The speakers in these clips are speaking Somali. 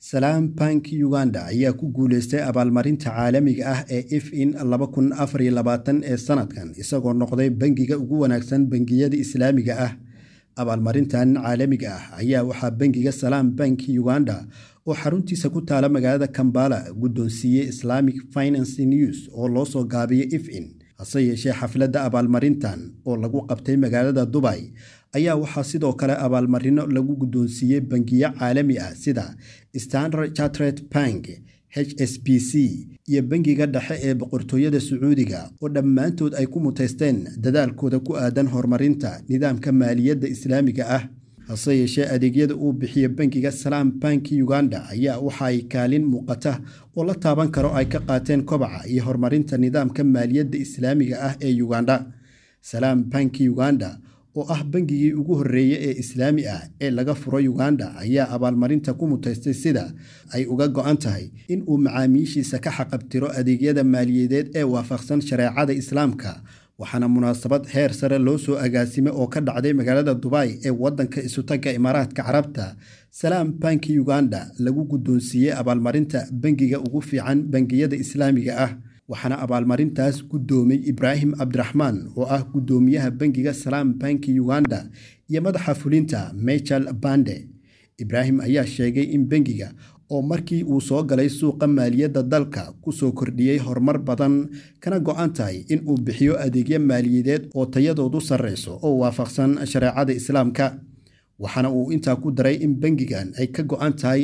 salaam bank uganda ayaa ku guuleystay abaalmarinta caalamiga ah ee if in laba kun afar iyo labaatan ee sanadkan isagoo noqday bangiga ugu wanaagsan bangiyada islaamiga ah abaalmarintan caalamiga ah ayaa waxaa bangiga salaam bank uganda oo xaruntiisa ku taala magaalada kambala guddoonsiiyey islamic finance news oo loo soo gaabiyay if in hase yeeshee xafladda abaalmarintan oo lagu qabtay magaalada dubay ayaa waxaa sidoo kale abaalmarino lagu guddoonsiiyey bangiyo caalami ah sida standard chartered bank h s b c iyo bangiga dhexe ee boqortooyada sacuudiga oo dhammaantood ay ku mutaysteen dadaalkooda ku aadan horumarinta nidaamka maaliyadda islaamiga ah hase yeeshee adeegyada uu bixiyo bangiga salaam banki uganda ayaa waxaay kaalin muuqata oo la taaban karo ay ka qaateen kobaca iyo horumarinta nidaamka maaliyadda islaamiga ah ee uganda salaam banki uganda oo ah bangigii ugu horreeyey ee islaami ah ee laga furo uganda ayaa abaalmarinta ku mutaystay sida ay uga go-an tahay in uu macaamiishiisa ka xaqabtiro adeegyada maaliyadeed ee waafaqsan shareecada islaamka waxaana munaasabad heer sare loo soo agaasimay oo ka dhacday magaalada dubai ee waddanka isutagga imaaraadka carabta salaam banki uganda lagu guddoonsiiyey abaalmarinta bangiga ugu fiican bangiyada islaamiga ah waxaana abaalmarintaas guddoomiyey ibraahim cabdiraxmaan oo ah guddoomiyaha bangiga salaam banki uganda iyo madaxa fulinta michel bande ibraahim ayaa sheegay in bangiga oo markii uu soo galay suuqa maaliyadda dalka kusoo kordhiyey horumar badan kana go'an tahay in uu bixiyo adeegyo maaliyadeed oo tayadoodu sarreyso oo waafaqsan shareecada islaamka waxaana uu intaa ku daray in bangigan ay ka go'an an tahay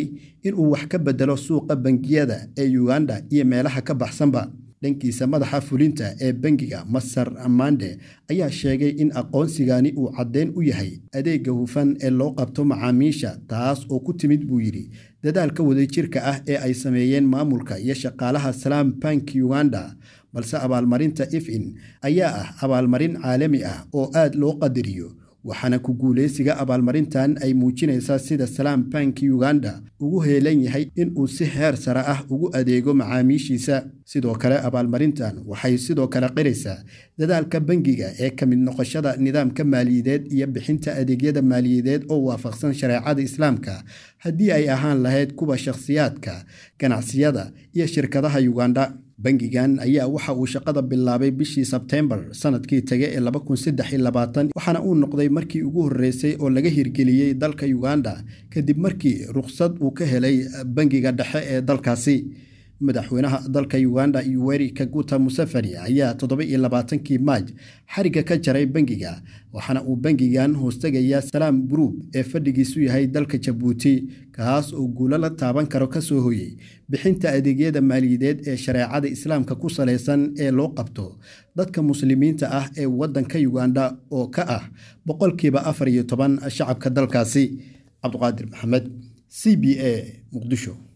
inuu wax ka beddelo suuqa bangiyada ee uganda iyo meelaha ka baxsanba dhankiisa madaxa fulinta ee bangiga masar mande ayaa sheegay in aqoonsigani uu caddeyn u yahay adeega hufan ee loo qabto macaamiisha taas oo ku timid buu yidhi dadaalka wadajirka ah ee ay sameeyeen maamulka iyo shaqaalaha salaam bank uganda balse abaalmarinta ifin ayaa ah abaalmarin caalami ah oo aad loo qadariyo waxaana ku guulaysiga abaalmarintan ay muujinaysaa sida salaam bank uganda ugu heelan yahay in uu si heer sare ah ugu adeego macaamiishiisa sidoo kale abaalmarintan waxay sidoo kale qiraysaa dadaalka bangiga ee ka mid noqoshada nidaamka maaliyadeed iyo bixinta adeegyada maaliyadeed oo waafaqsan shareecada islaamka haddii ay ahaan lahayd kuwa shakhsiyaadka ganacsiyada iyo shirkadaha uganda bangigan ayaa waxa uu shaqada bilaabay bishii sebtembar sanadkii tege ee waxaana uu noqday markii ugu horreysay oo laga hirgeliyey dalka uganda kadib markii rukhsad uu ka helay bangiga dhexe ee dalkaasi madaxweynaha dalka uganda yuweri kaguta musafari ayaa toddoba iyo labaatankii maaj xariga ka jaray bangiga waxaana uu bangigan hoostegayaa salaam group ee fadhigiisu yahay dalka jabuuti kaas oo guulo la taaban karo kasoo hoyey bixinta adeegyada maaliyadeed ee shareecada islaamka ku salaysan ee loo qabto dadka muslimiinta ah ee waddanka uganda oo ka ah boqolkiiba afar iyo toban shacabka dalkaasi cabdiqaadir maxamed c b a muqdisho